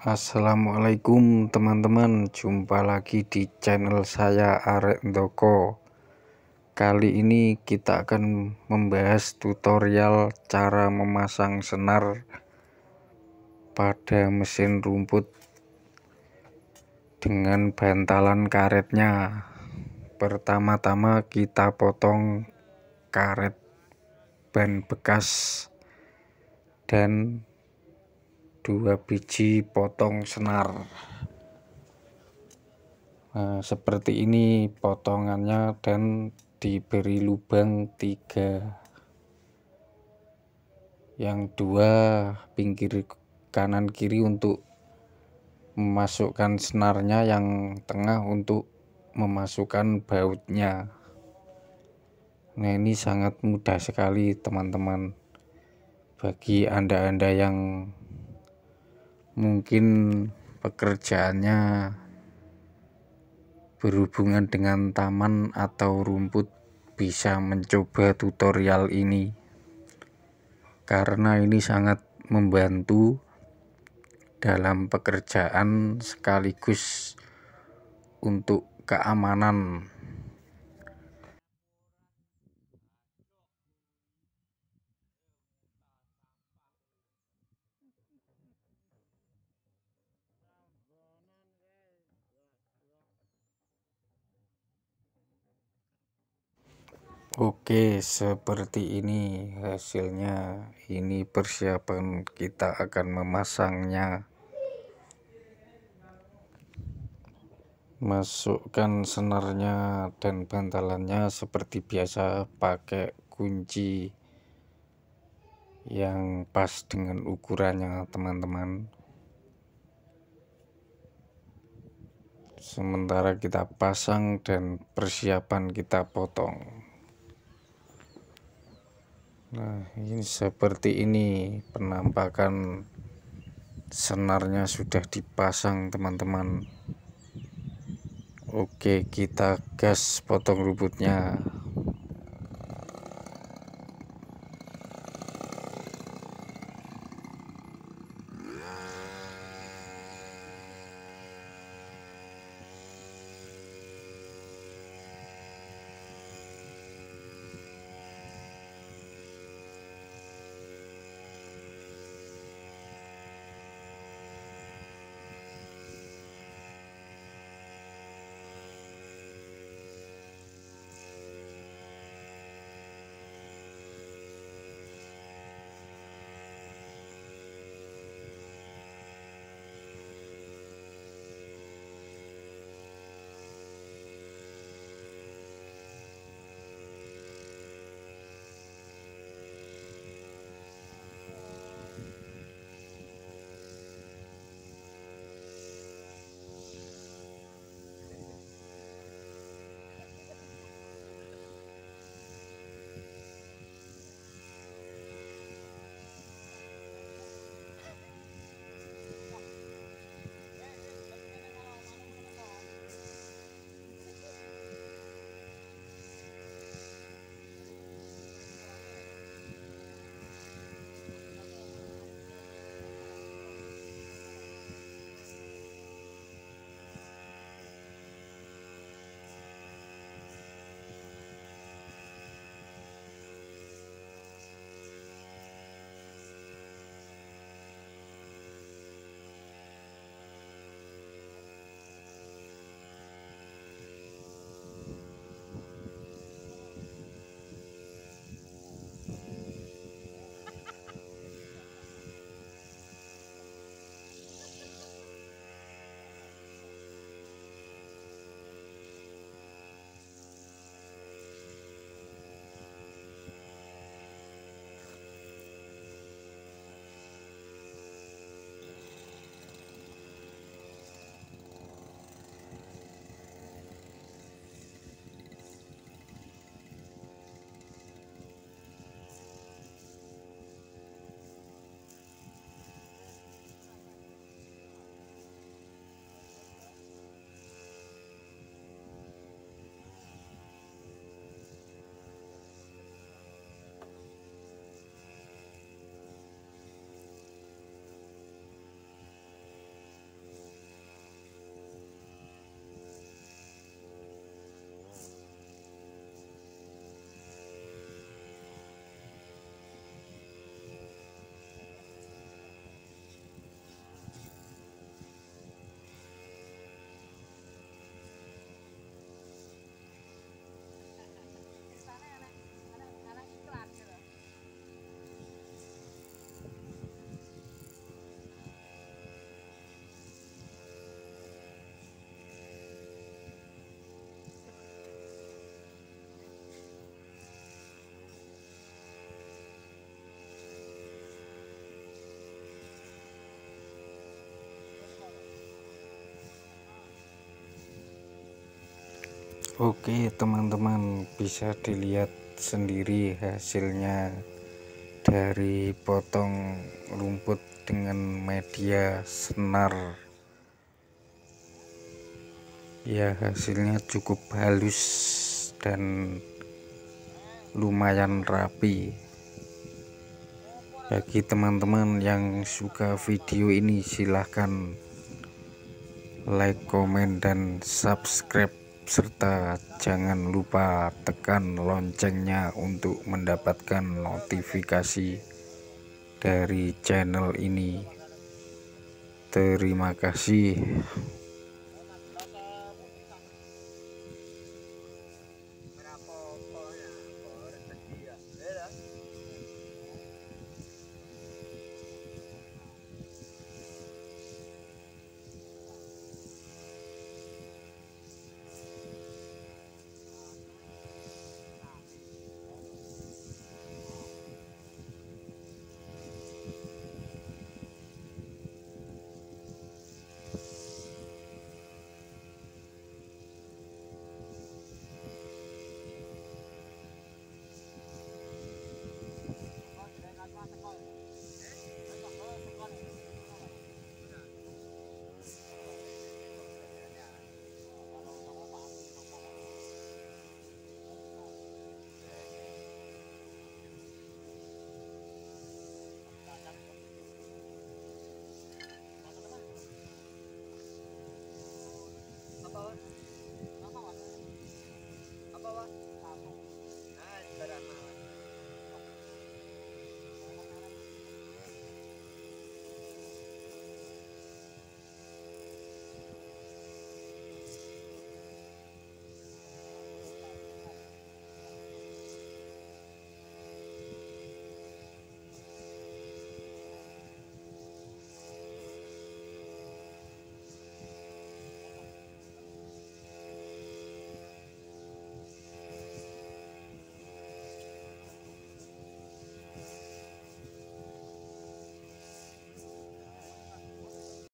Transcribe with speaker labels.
Speaker 1: Assalamualaikum teman-teman Jumpa lagi di channel saya Arek Ndoko Kali ini kita akan membahas tutorial cara memasang senar pada mesin rumput dengan bantalan karetnya Pertama-tama kita potong karet ban bekas dan dua biji potong senar nah, seperti ini potongannya dan diberi lubang tiga yang dua pinggir kanan kiri untuk memasukkan senarnya yang tengah untuk memasukkan bautnya nah ini sangat mudah sekali teman-teman bagi anda-anda yang mungkin pekerjaannya berhubungan dengan taman atau rumput bisa mencoba tutorial ini karena ini sangat membantu dalam pekerjaan sekaligus untuk keamanan Oke, seperti ini hasilnya. Ini persiapan kita akan memasangnya. Masukkan senarnya dan bantalannya seperti biasa pakai kunci yang pas dengan ukurannya, teman-teman. Sementara kita pasang dan persiapan kita potong. Nah, ini seperti ini penampakan senarnya sudah dipasang teman-teman. Oke, kita gas potong rumputnya. Oke teman-teman bisa dilihat sendiri hasilnya dari potong rumput dengan media senar ya hasilnya cukup halus dan lumayan rapi bagi teman-teman yang suka video ini silahkan like komen dan subscribe serta jangan lupa tekan loncengnya untuk mendapatkan notifikasi dari channel ini. Terima kasih.